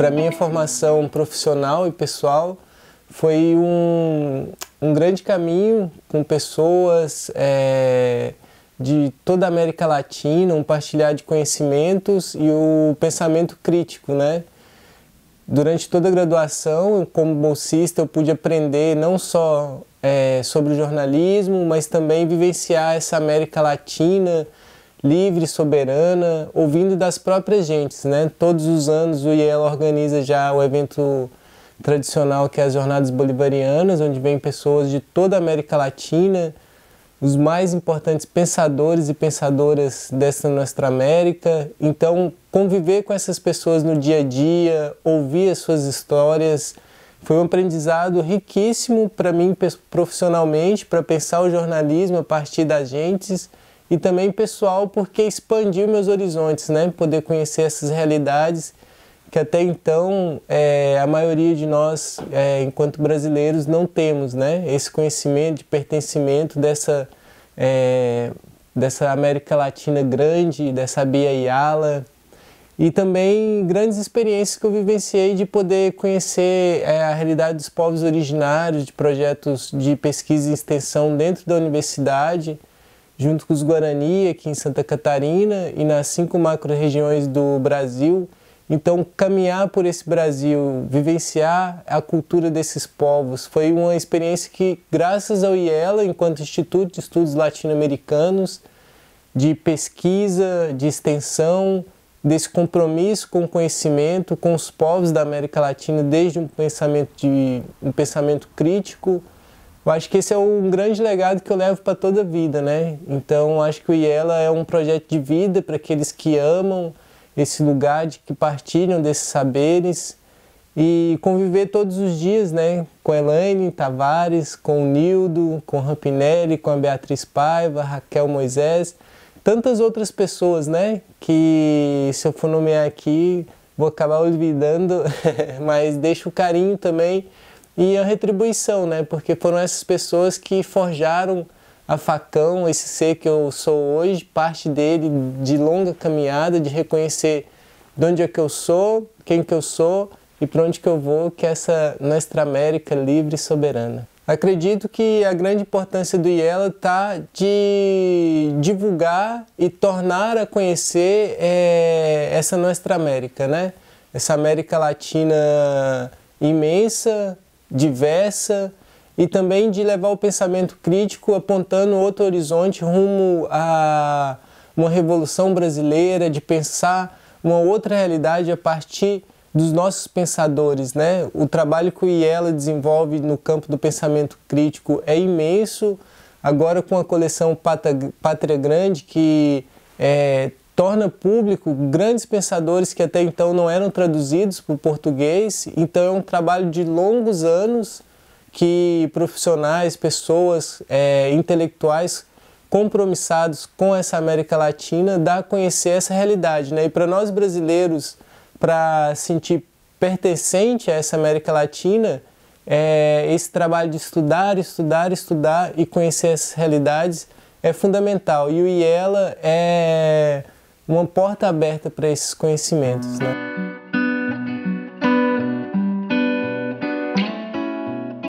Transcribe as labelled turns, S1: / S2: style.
S1: para minha formação profissional e pessoal foi um, um grande caminho com pessoas é, de toda a América Latina, um partilhar de conhecimentos e o pensamento crítico, né? Durante toda a graduação, como bolsista, eu pude aprender não só é, sobre jornalismo, mas também vivenciar essa América Latina, livre, soberana, ouvindo das próprias gentes, né? Todos os anos o IEL organiza já o evento tradicional que é as Jornadas Bolivarianas, onde vem pessoas de toda a América Latina, os mais importantes pensadores e pensadoras dessa nossa América. Então, conviver com essas pessoas no dia a dia, ouvir as suas histórias, foi um aprendizado riquíssimo para mim profissionalmente, para pensar o jornalismo a partir das gentes e também pessoal, porque expandiu meus horizontes, né? Poder conhecer essas realidades que até então é, a maioria de nós, é, enquanto brasileiros, não temos, né? Esse conhecimento de pertencimento dessa, é, dessa América Latina grande, dessa Bia Yala, e também grandes experiências que eu vivenciei de poder conhecer é, a realidade dos povos originários, de projetos de pesquisa e extensão dentro da universidade, junto com os Guarani aqui em Santa Catarina e nas cinco macro-regiões do Brasil. Então, caminhar por esse Brasil, vivenciar a cultura desses povos, foi uma experiência que, graças ao IELA, enquanto Instituto de Estudos Latino-Americanos, de pesquisa, de extensão, desse compromisso com o conhecimento, com os povos da América Latina, desde um pensamento, de, um pensamento crítico, eu acho que esse é um grande legado que eu levo para toda a vida, né? Então, acho que o Iela é um projeto de vida para aqueles que amam esse lugar, de que partilham desses saberes e conviver todos os dias, né? Com Elaine Tavares, com o Nildo, com Rampinelli, com a Beatriz Paiva, Raquel Moisés, tantas outras pessoas, né? Que se eu for nomear aqui, vou acabar olvidando, mas deixo o carinho também e a retribuição, né? Porque foram essas pessoas que forjaram a facão, esse ser que eu sou hoje, parte dele de longa caminhada, de reconhecer de onde é que eu sou, quem que eu sou e para onde que eu vou, que é essa nossa América livre e soberana. Acredito que a grande importância do IELA está de divulgar e tornar a conhecer é, essa nossa América, né? Essa América Latina imensa, diversa e também de levar o pensamento crítico apontando outro horizonte rumo a uma revolução brasileira, de pensar uma outra realidade a partir dos nossos pensadores, né? O trabalho que o IELA desenvolve no campo do pensamento crítico é imenso. Agora com a coleção Pátria Grande, que é, torna público grandes pensadores que até então não eram traduzidos para o português. Então é um trabalho de longos anos que profissionais, pessoas, é, intelectuais compromissados com essa América Latina dá a conhecer essa realidade. Né? E para nós brasileiros, para sentir pertencente a essa América Latina, é, esse trabalho de estudar, estudar, estudar e conhecer essas realidades é fundamental. E o IELA é uma porta aberta para esses conhecimentos. Né?